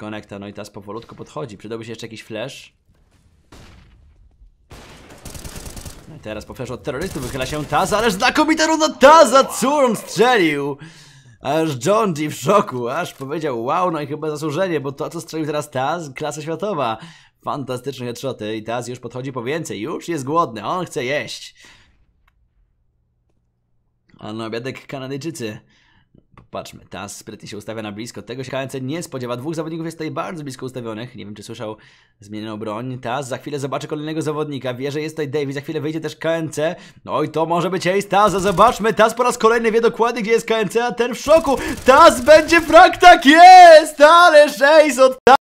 konektor, no i teraz powolutku podchodzi. Przydałby się jeszcze jakiś flash. No i teraz po flashu od terrorystów wychyla się Taza, ależ znakomita runda Taza! Curm strzelił! Aż John G w szoku, aż powiedział wow, no i chyba zasłużenie, bo to co strzelił teraz Taz, klasa światowa. Fantastyczne headshoty i Taz już podchodzi po więcej, już jest głodny, on chce jeść. A na obiadek Kanadyjczycy. Patrzmy, Taz sprytnie się ustawia na blisko. Tego się KNC nie spodziewa. Dwóch zawodników jest tutaj bardzo blisko ustawionych. Nie wiem, czy słyszał zmienioną broń. Taz za chwilę zobaczy kolejnego zawodnika. Wie, że jest tutaj Davis. Za chwilę wyjdzie też KNC. No i to może być Ace Taza. Zobaczmy. Taz po raz kolejny wie dokładnie, gdzie jest KNC, a ten w szoku. Taz będzie frak, tak jest! Ależ Ace od